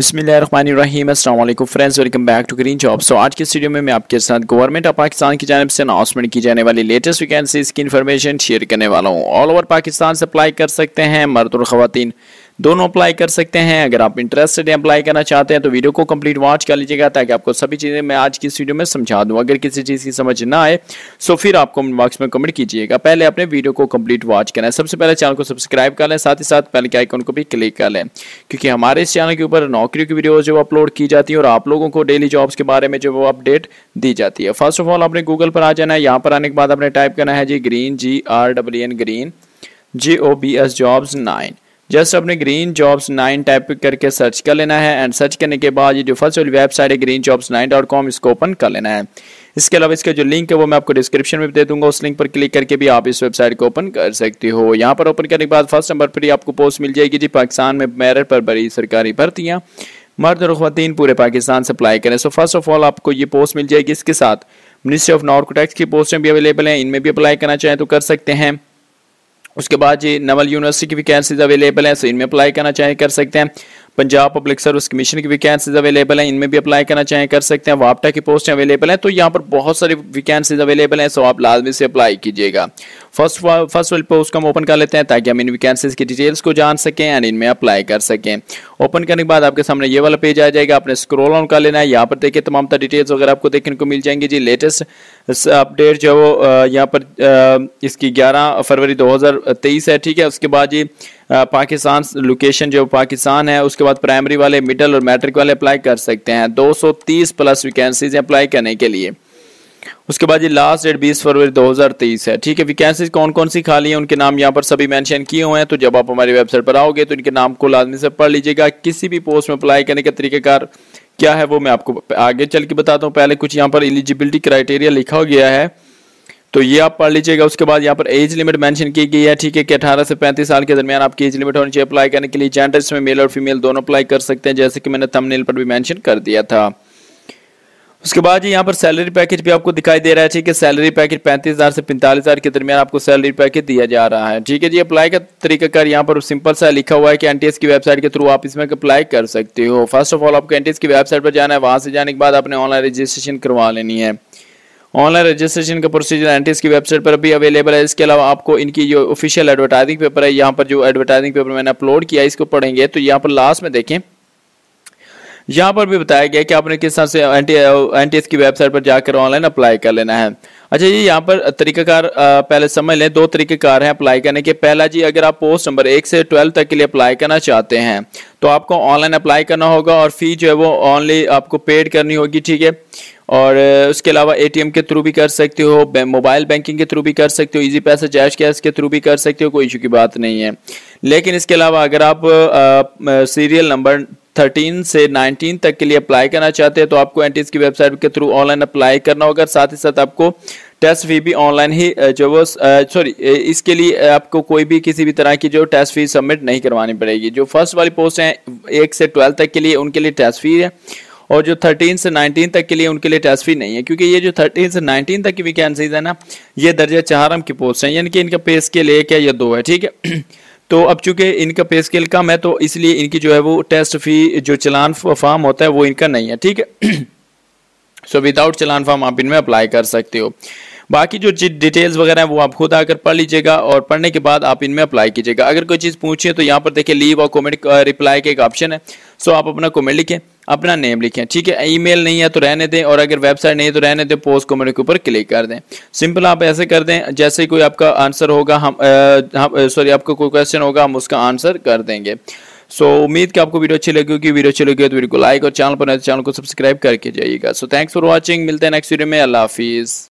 बसमीम अल्लाम friends welcome back to green job so आज के वीडियो में मैं आपके साथ गवर्नमेंट ऑफ पाकिस्तान की जानब से अनाउंसमेंट की जाने वाली लेटेस्ट वैकेंसीज की इन्फॉर्मेशन शेयर करने वाला हूँ ऑल ओवर पाकिस्तान से अप्लाई कर सकते हैं मर्द और ख़वान दोनों अप्लाई कर सकते हैं अगर आप इंटरेस्टेड हैं अप्लाई करना चाहते हैं तो वीडियो को कंप्लीट वॉच कर लीजिएगा ताकि आपको सभी चीज़ें मैं आज की इस वीडियो में समझा दूँ अगर किसी चीज़ की समझ ना आए तो फिर आप कमेंट बॉक्स में कमेंट कीजिएगा पहले अपने वीडियो को कंप्लीट वॉच करना है सबसे पहले चैनल को सब्सक्राइब कर लें साथ ही साथ पहले के आइकन को भी क्लिक कर लें क्योंकि हमारे इस चैनल के ऊपर नौकरियों की वीडियो जो अपलोड की जाती है और आप लोगों को डेली जॉब्स के बारे में जो अपडेट दी जाती है फर्स्ट ऑफ ऑल आपने गूगल पर आ जाना है यहाँ पर आने के बाद आपने टाइप करना है G green G R W N green J O B S jobs nine just अपने ग्रीन जॉब्स नाइन टाइप करके सर्च कर लेना है एंड सर्च करने के बाद ये जो फर्स्ट वाली वेबसाइट है green jobs nine dot com इसको ओपन कर लेना है इसके अलावा इसका जो लिंक है वो मैं आपको डिस्क्रिप्शन में दे दूंगा उस लिंक पर क्लिक करके भी आप इस वेबसाइट को ओपन कर सकते हो यहाँ पर ओपन करने के बाद फर्स्ट नंबर पर ही आपको पोस्ट मिल जाएगी जी पाकिस्तान में मेरिट पर बड़ी सरकारी भर्तियाँ मर्द और ख़वान पूरे पाकिस्तान से अप्लाई करें सो फर्स्ट ऑफ ऑल आपको ये पोस्ट मिल जाएगी इसके साथ मिनिस्ट्री ऑफ नॉर्कोटैक्स की पोस्टें भी अवेलेबल हैं इनमें भी अप्लाई करना चाहें तो कर सकते हैं उसके बाद जी नवल यूनिवर्सिटी की वैकेंसीज अवेलेबल हैं सो इनमें अप्लाई करना चाहें कर सकते हैं पंजाब पब्लिक सर्विस कमीशन की वैकेंसीज अवेलेबल हैं इनमें भी अप्लाई करना चाहें कर सकते हैं वापटा की पोस्टें अवेलेबल हैं तो यहाँ पर बहुत सारी वैकेंसीज अवेलेबल हैं सो आप लाजमी से अप्लाई कीजिएगा फर्स्ट फर्स्ट वेल पोस्ट को हम ओपन कर लेते हैं ताकि हम इन वैकेंसीज की डिटेल्स को जान सकें एंड इनमें अप्लाई कर सकें ओपन करने के बाद आपके सामने ये वाला पेज आ जाएगा आपने स्क्रोल ऑन कर लेना है यहाँ पर देखिए तमाम तरह डिटेल्स वगैरह आपको देखने को मिल जाएंगे जी लेटेस्ट अपडेट जो वो यहाँ पर इसकी ग्यारह फरवरी दो है ठीक है उसके बाद जी पाकिस्तान लोकेशन जो पाकिस्तान है उसके बाद प्राइमरी वाले मिडल और मैट्रिक वाले अप्लाई कर सकते हैं 230 प्लस वैकेंसीज अप्लाई करने के लिए उसके बाद ये लास्ट डेट 20 फरवरी 2023 है ठीक है वैकेंसीज कौन कौन सी खाली है उनके नाम यहाँ पर सभी मेंशन किए हुए हैं तो जब आप हमारी वेबसाइट पर आओगे तो इनके नाम को लाजमी से पढ़ लीजिएगा किसी भी पोस्ट में अप्लाई करने का तरीकेकार क्या है वो मैं आपको आगे चल के बताता हूँ पहले कुछ यहाँ पर एलिजिबिलिटी क्राइटेरिया लिखा गया है तो ये आप पढ़ लीजिएगा उसके बाद यहाँ पर एज लिमिट मेंशन की गई है ठीक है कि 18 से 35 साल के दरमियान आपकी एज लिमिट होनी चाहिए अप्लाई करने के लिए जेंडर में मेल और फीमेल दोनों अप्लाई कर सकते हैं जैसे कि मैंने थंबनेल पर भी मेंशन कर दिया था उसके बाद जी यहाँ पर सैलरी पैकेज भी आपको दिखाई दे रहा है ठीक है सैलरी पैकेज पैंतीस हज़ार से पैंतालीस हज़ार के दरमियान आपको सैलरी पैकेज दिया जा रहा है ठीक है जी अप्लाई का तरीका कर यहाँ पर सिंपल सा लिखा हुआ है कि एनटीएस की वेबसाइट के थ्रू आप इसमें अप्लाई कर सकते हो फर्स्ट ऑफ ऑल आपको एनटीएस की वेबसाइट पर जाना है वहाँ से जाने के बाद आपने ऑनलाइन रजिस्ट्रेशन करवा लेनी है ऑनलाइन रजिस्ट्रेशन का प्रोसीजर एनटीएस की वेबसाइट पर भी अवेलेबल है इसके अलावा आपको इनकी जो ऑफिशियल एडवर्टाइजिंग पेपर है यहाँ पर जो एडवर्टाइजिंग पेपर मैंने अपलोड किया इसको पढ़ेंगे तो यहाँ पर लास्ट में देखें यहाँ पर भी बताया गया कि आपने किस तरह से एन टी uh, की वेबसाइट पर जाकर ऑनलाइन अप्लाई कर लेना है अच्छा जी यहाँ पर तरीकाकार uh, पहले समझ लें दो तरीकेकार हैं अप्लाई करने के पहला जी अगर आप पोस्ट नंबर एक से ट्वेल्व तक के लिए अप्लाई करना चाहते हैं तो आपको ऑनलाइन अप्लाई करना होगा और फी जो है वो ऑनली आपको पेड करनी होगी ठीक है और uh, उसके अलावा एटीएम के थ्रू भी कर सकते हो मोबाइल बैंकिंग के थ्रू भी कर सकते हो इजी पैसा जैश कैश के थ्रू भी कर सकते हो कोई इशू की बात नहीं है लेकिन इसके अलावा अगर आप सीरियल नंबर थर्टीन से नाइनटीन तक के लिए अप्लाई करना चाहते हैं तो आपको एन की वेबसाइट के थ्रू ऑनलाइन अप्लाई करना होगा साथ ही साथ आपको टेस्ट फी भी ऑनलाइन ही जो वो सॉरी इसके लिए आपको कोई भी किसी भी तरह की जो टेस्ट फी सबमिट नहीं करवानी पड़ेगी जो फर्स्ट वाली पोस्ट हैं एक से ट्वेल्व तक के लिए उनके लिए टेस्ट फी है और जो थर्टीन से नाइनटीन तक के लिए उनके लिए टेस्ट फी नहीं है क्योंकि ये जो थर्टीन से नाइनटीन तक की वैकेंसीज है ना ये दर्जा चारम की पोस्ट है यानी कि इनका पे स्केल एक है या दो है ठीक है तो अब चूंकि इनका पे स्केल कम है तो इसलिए इनकी जो है वो टेस्ट फी जो चलान फॉर्म होता है वो इनका नहीं है ठीक है सो विदाउट चलान फॉर्म आप इनमें अप्लाई कर सकते हो बाकी जो डिटेल्स वगैरह हैं वो आप खुद आकर पढ़ लीजिएगा और पढ़ने के बाद आप इनमें अप्लाई कीजिएगा अगर कोई चीज़ पूछिए तो यहाँ पर देखिए लीव और कमेंट रिप्लाई का एक ऑप्शन है सो आप अपना कमेंट लिखें अपना नेम लिखें ठीक है ईमेल नहीं है तो रहने दें और अगर वेबसाइट नहीं है तो रहने दें पोस्ट कमेंट के ऊपर क्लिक कर दें सिंपल आप ऐसे कर दें जैसे कोई आपका आंसर होगा हम सॉरी आपका कोई क्वेश्चन होगा हम उसका आंसर कर देंगे सो so, उम्मीद कि आपको वीडियो अच्छी लगी होगी वीडियो अच्छी लगी हो तो वीडियो को लाइक और चैनल पर चैनल तो को सब्सक्राइब करके जाइएगा सो थैंक्स फॉर वॉचिंग मिलते हैं नेक्स्ट वीडियो में अल्लाह हाफिज़